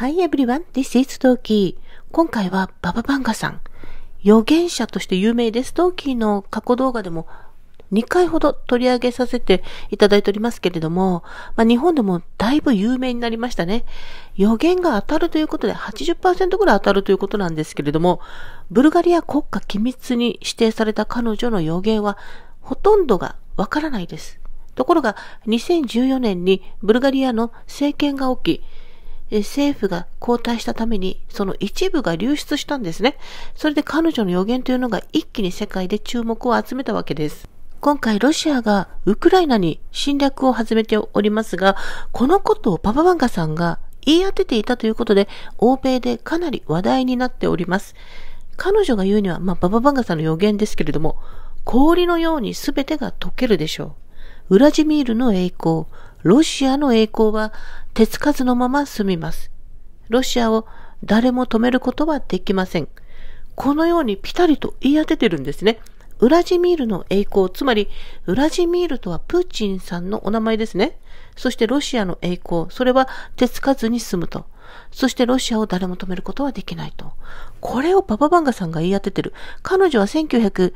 Hi everyone, this is Toki. 今回はバババンガさん。預言者として有名です。トーキーの過去動画でも2回ほど取り上げさせていただいておりますけれども、まあ、日本でもだいぶ有名になりましたね。予言が当たるということで80%ぐらい当たるということなんですけれども、ブルガリア国家機密に指定された彼女の予言はほとんどがわからないです。ところが2014年にブルガリアの政権が起き、政府が交代したために、その一部が流出したんですね。それで彼女の予言というのが一気に世界で注目を集めたわけです。今回ロシアがウクライナに侵略を始めておりますが、このことをパパマンガさんが言い当てていたということで、欧米でかなり話題になっております。彼女が言うには、まあ、バババンガさんの予言ですけれども、氷のように全てが溶けるでしょう。ウラジミールの栄光、ロシアの栄光は手つかずのまま済みます。ロシアを誰も止めることはできません。このようにピタリと言い当ててるんですね。ウラジミールの栄光、つまり、ウラジミールとはプーチンさんのお名前ですね。そしてロシアの栄光、それは手つかずに済むと。そしてロシアを誰も止めることはできないと。これをバババンガさんが言い当ててる。彼女は1900、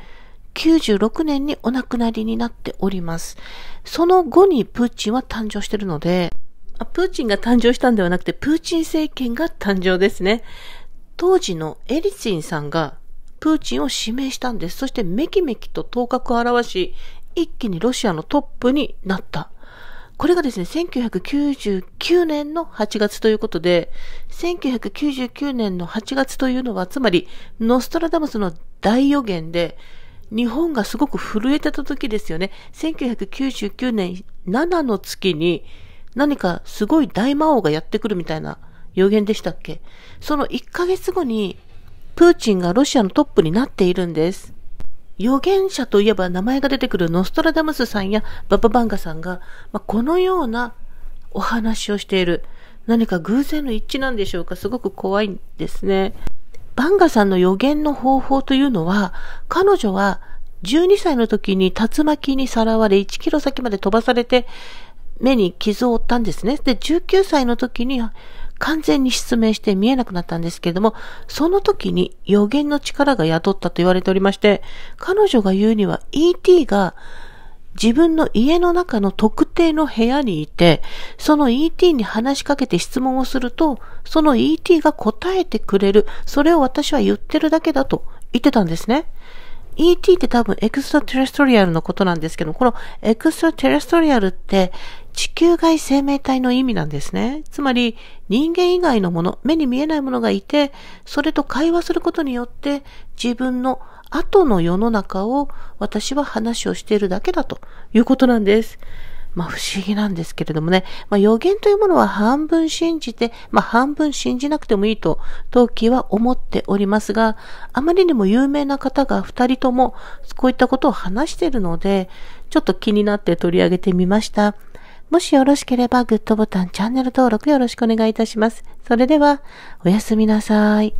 96年にお亡くなりになっております。その後にプーチンは誕生してるので、プーチンが誕生したんではなくて、プーチン政権が誕生ですね。当時のエリツィンさんがプーチンを指名したんです。そしてメキメキと頭角を現し、一気にロシアのトップになった。これがですね、1999年の8月ということで、1999年の8月というのは、つまり、ノストラダムスの大予言で、日本がすごく震えてた時ですよね。1999年7の月に何かすごい大魔王がやってくるみたいな予言でしたっけその1ヶ月後にプーチンがロシアのトップになっているんです。予言者といえば名前が出てくるノストラダムスさんやバババンガさんが、まあ、このようなお話をしている。何か偶然の一致なんでしょうかすごく怖いんですね。バンガさんの予言の方法というのは、彼女は12歳の時に竜巻にさらわれ1キロ先まで飛ばされて目に傷を負ったんですね。で、19歳の時に完全に失明して見えなくなったんですけれども、その時に予言の力が宿ったと言われておりまして、彼女が言うには ET が自分の家の中の特定の部屋にいて、その ET に話しかけて質問をすると、その ET が答えてくれる。それを私は言ってるだけだと言ってたんですね。ET って多分エクストラテレストリアルのことなんですけど、このエクストラテレストリアルって地球外生命体の意味なんですね。つまり人間以外のもの、目に見えないものがいて、それと会話することによって自分の後の世の中を私は話をしているだけだということなんです。まあ不思議なんですけれどもね、まあ予言というものは半分信じて、まあ半分信じなくてもいいと、陶器は思っておりますが、あまりにも有名な方が二人ともこういったことを話しているので、ちょっと気になって取り上げてみました。もしよろしければグッドボタン、チャンネル登録よろしくお願いいたします。それでは、おやすみなさい。